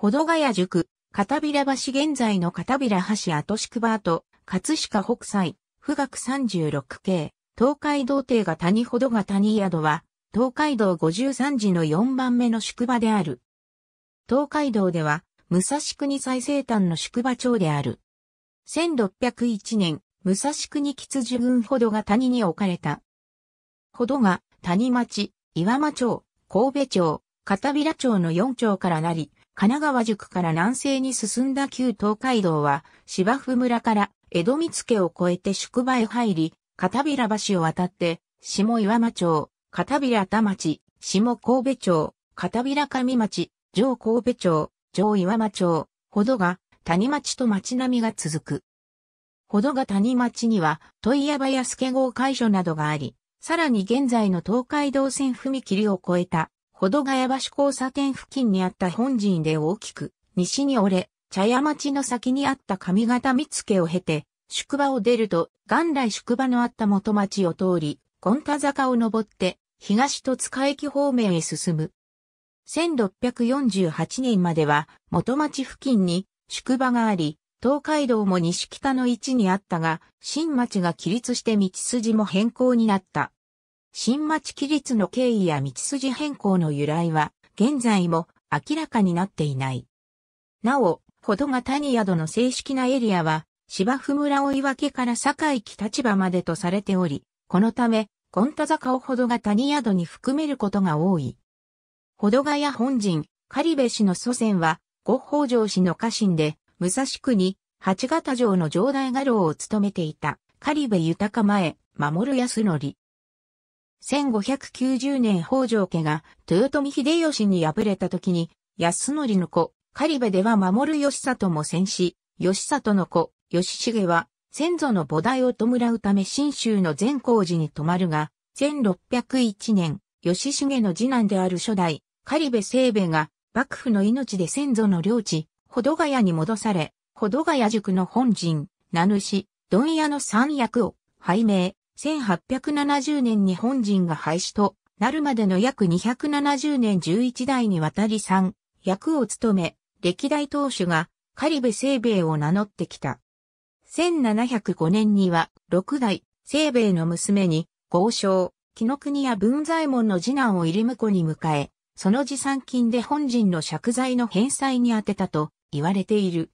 ほどがや塾、片平橋現在の片平橋跡宿場と、葛飾北斎、富岳36系、東海道邸が谷ほどが谷宿は、東海道53時の4番目の宿場である。東海道では、武蔵国最西端の宿場町である。1601年、武蔵国吉寿郡ほどが谷に置かれた。ほどが、谷町、岩間町、神戸町、片平町の4町からなり、神奈川塾から南西に進んだ旧東海道は、芝生村から江戸見附を越えて宿場へ入り、片平橋を渡って、下岩間町、片平田町、下神戸町、片平上町、上神戸町、上岩間町、ほどが、谷町と町並みが続く。ほどが谷町には、問屋場や助号会所などがあり、さらに現在の東海道線踏切を越えたほどがや橋交差点付近にあった本陣で大きく、西に折れ、茶屋町の先にあった上方見つけを経て、宿場を出ると、元来宿場のあった元町を通り、権田坂を登って、東戸塚駅方面へ進む。1648年までは元町付近に宿場があり、東海道も西北の位置にあったが、新町が起立して道筋も変更になった。新町規律の経緯や道筋変更の由来は、現在も明らかになっていない。なお、ほどが谷宿の正式なエリアは、芝生村追分から堺木立場までとされており、このため、コンタ坂をほどが谷宿に含めることが多い。ほどがや本陣、狩部氏の祖先は、五宝城氏の家臣で、武蔵区に、八方城の城代画廊を務めていた、狩部豊前、守安則。1590年北条家が豊臣秀吉に敗れた時に、安則の子、狩部では守る義里も戦死、義里の子、義重は、先祖の菩提を弔うため新州の善光寺に泊まるが、1601年、義重の次男である初代、狩部清兵衛が、幕府の命で先祖の領地、ほどが谷に戻され、ほどが谷塾の本陣、名主、問屋の三役を、拝命、1870年日本人が廃止となるまでの約270年11代にわたり3役を務め、歴代当主が狩部清兵衛を名乗ってきた。1705年には6代清兵衛の娘に豪商、木の国や文左衛門の次男を入婿に迎え、その持参金で本人の借財の返済に充てたと言われている。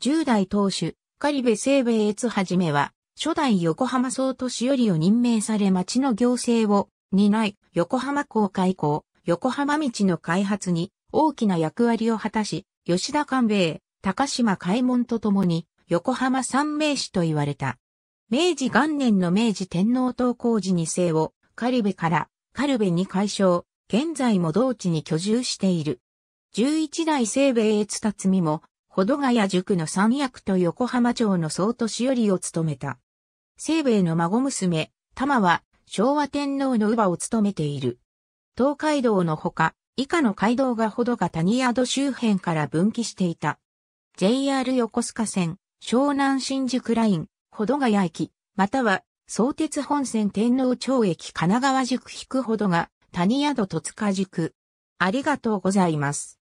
10代当主、狩部清兵衛越はじめは、初代横浜総都市よりを任命され町の行政を担い、横浜港開港、横浜道の開発に大きな役割を果たし、吉田官兵衛、高島開門とともに、横浜三名士と言われた。明治元年の明治天皇統工事二世を、軽部から、軽部に解消、現在も同地に居住している。十一代西米越辰巳も、保土ヶ谷塾の三役と横浜町の総都市よりを務めた。西米の孫娘、玉は、昭和天皇の乳母を務めている。東海道のほか、以下の街道がほどが谷宿周辺から分岐していた。JR 横須賀線、湘南新宿ライン、ほどが谷駅、または、相鉄本線天皇町駅神奈川宿引くほどが、谷宿戸塚宿。ありがとうございます。